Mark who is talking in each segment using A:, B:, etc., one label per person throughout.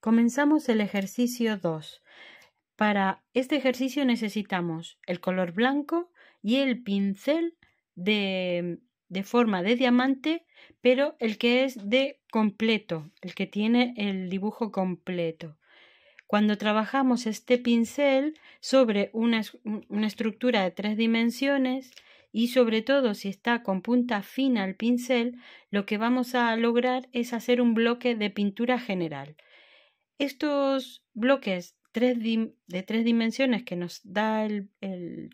A: Comenzamos el ejercicio 2. Para este ejercicio necesitamos el color blanco y el pincel de, de, forma de diamante, pero el que es de completo, el que tiene el dibujo completo. Cuando trabajamos este pincel sobre una, una estructura de tres dimensiones, y sobre todo si está con punta fina el pincel, lo que vamos a lograr es hacer un bloque de pintura general. Estos bloques de tres dimensiones que nos da el, el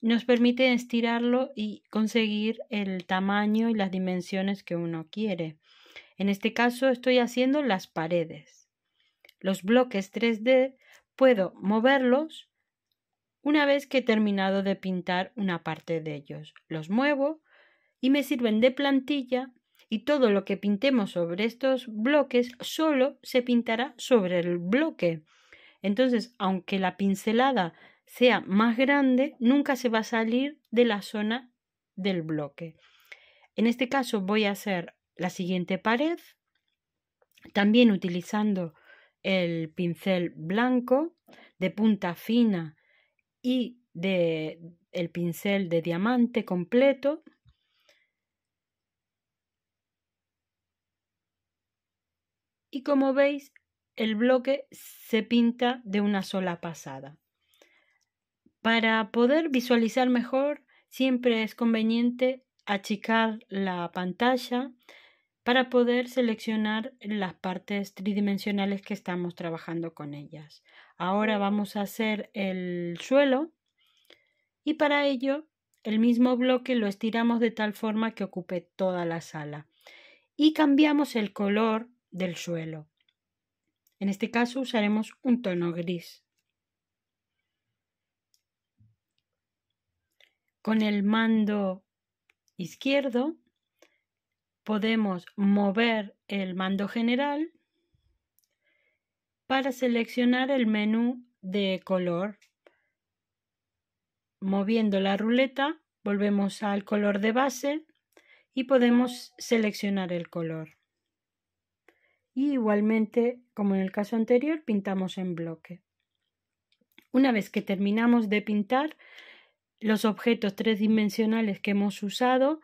A: nos permite estirarlo y conseguir el tamaño y las dimensiones que uno quiere. En este caso estoy haciendo las paredes. Los bloques 3D puedo moverlos una vez que he terminado de pintar una parte de ellos. Los muevo y me sirven de plantilla y todo lo que pintemos sobre estos bloques solo se pintará sobre el bloque. Entonces, aunque la pincelada sea más grande, nunca se va a salir de la zona del bloque. En este caso voy a hacer la siguiente pared, también utilizando el pincel blanco de punta fina y de el pincel de diamante completo y como veis el bloque se pinta de una sola pasada. Para poder visualizar mejor siempre es conveniente achicar la pantalla para poder seleccionar las partes tridimensionales que estamos trabajando con ellas. Ahora vamos a hacer el suelo y para ello el mismo bloque lo estiramos de tal forma que ocupe toda la sala y cambiamos el color del suelo. En este caso usaremos un tono gris. Con el mando izquierdo podemos mover el mando general para seleccionar el menú de color. Moviendo la ruleta volvemos al color de base y podemos seleccionar el color y igualmente, como en el caso anterior, pintamos en bloque. Una vez que terminamos de pintar, los objetos tres dimensionales que hemos usado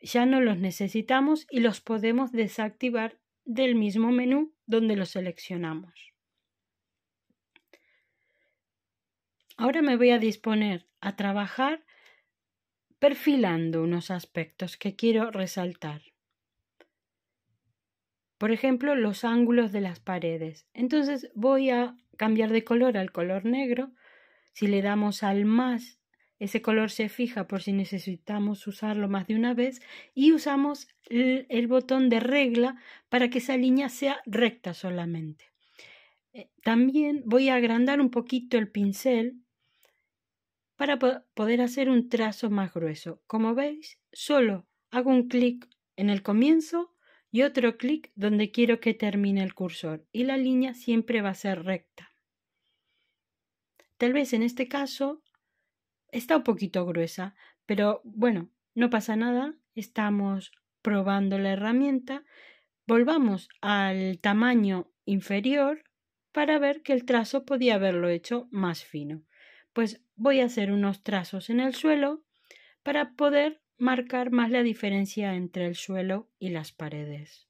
A: ya no los necesitamos y los podemos desactivar del mismo menú donde los seleccionamos. Ahora me voy a disponer a trabajar perfilando unos aspectos que quiero resaltar. Por ejemplo, los ángulos de las paredes. Entonces voy a cambiar de color al color negro. Si le damos al más, ese color se fija por si necesitamos usarlo más de una vez y usamos el, botón de regla para que esa línea sea recta solamente. Eh, también voy a agrandar un poquito el pincel para poder hacer un trazo más grueso. Como veis, solo hago un clic en el comienzo y otro clic donde quiero que termine el cursor y la línea siempre va a ser recta. Tal vez en este caso está un poquito gruesa, pero bueno, no pasa nada, estamos probando la herramienta. Volvamos al tamaño inferior para ver que el trazo podía haberlo hecho más fino. Pues voy a hacer unos trazos en el suelo para poder marcar más la diferencia entre el suelo y las paredes.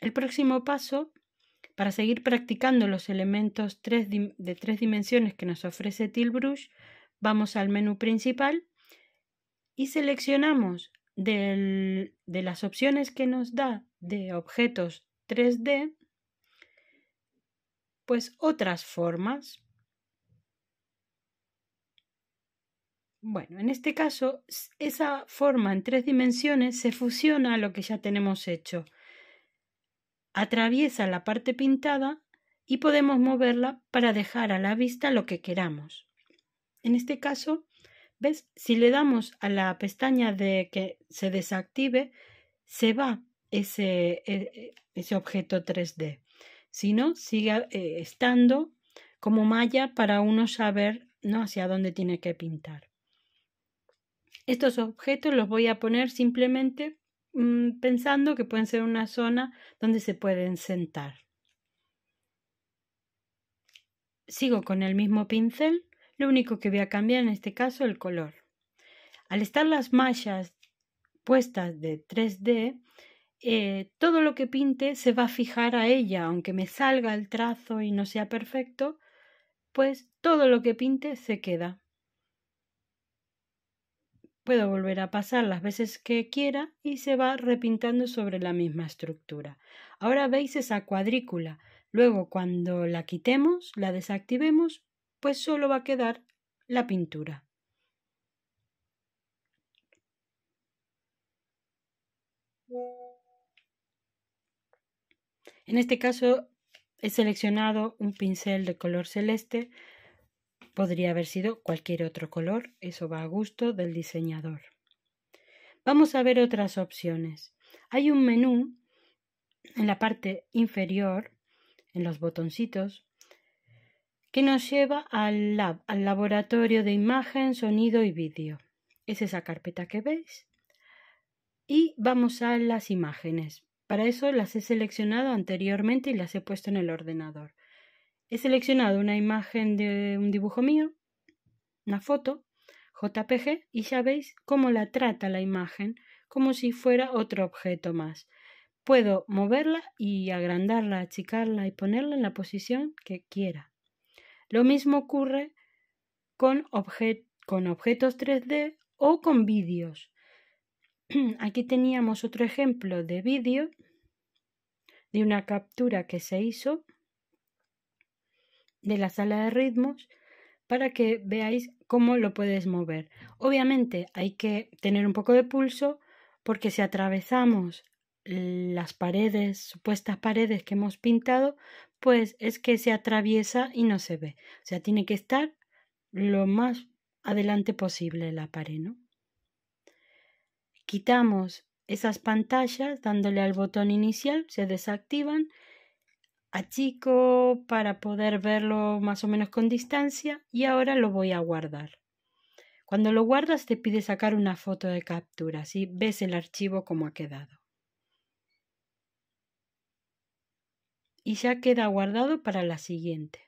A: El próximo paso, para seguir practicando los elementos de tres dimensiones que nos ofrece Tilbrush, vamos al menú principal y seleccionamos de las opciones que nos da de objetos 3D, pues otras formas Bueno, en este caso, esa forma en tres dimensiones se fusiona a lo que ya tenemos hecho. Atraviesa la parte pintada y podemos moverla para dejar a la vista lo que queramos. En este caso, ¿ves? Si le damos a la pestaña de que se desactive, se va ese, e, e, objeto 3D. Si no, sigue eh, estando como malla para uno saber ¿no? hacia dónde tiene que pintar. Estos objetos los voy a poner simplemente mm, pensando que pueden ser una zona donde se pueden sentar. Sigo con el mismo pincel, lo único que voy a cambiar en este caso el color. Al estar las mallas puestas de 3D, eh, todo lo que pinte se va a fijar a ella, aunque me salga el trazo y no sea perfecto, pues todo lo que pinte se queda. Puedo volver a pasar las veces que quiera y se va repintando sobre la misma estructura. Ahora veis esa cuadrícula. Luego, cuando la quitemos, la desactivemos, pues solo va a quedar la pintura. En este caso he seleccionado un pincel de color celeste Podría haber sido cualquier otro color, eso va a gusto del diseñador. Vamos a ver otras opciones. Hay un menú en la parte inferior, en los botoncitos, que nos lleva al al laboratorio de imagen, sonido y vídeo. Es esa carpeta que veis. Y vamos a las imágenes. Para eso las he seleccionado anteriormente y las he puesto en el ordenador. He seleccionado una imagen de un dibujo mío, una foto, JPG, y ya veis cómo la trata la imagen, como si fuera otro objeto más. Puedo moverla y agrandarla, achicarla y ponerla en la posición que quiera. Lo mismo ocurre con, con objetos 3D o con vídeos. Aquí teníamos otro ejemplo de vídeo de una captura que se hizo de la sala de ritmos para que veáis cómo lo puedes mover. Obviamente hay que tener un poco de pulso porque si atravesamos las paredes, supuestas paredes que hemos pintado, pues es que se atraviesa y no se ve. O sea, tiene que estar lo más adelante posible la pared, Quitamos esas pantallas dándole al botón inicial, se desactivan achico para poder verlo más o menos con distancia y ahora lo voy a guardar. Cuando lo guardas te pide sacar una foto de captura, así ves el archivo como ha quedado. Y ya queda guardado para la siguiente.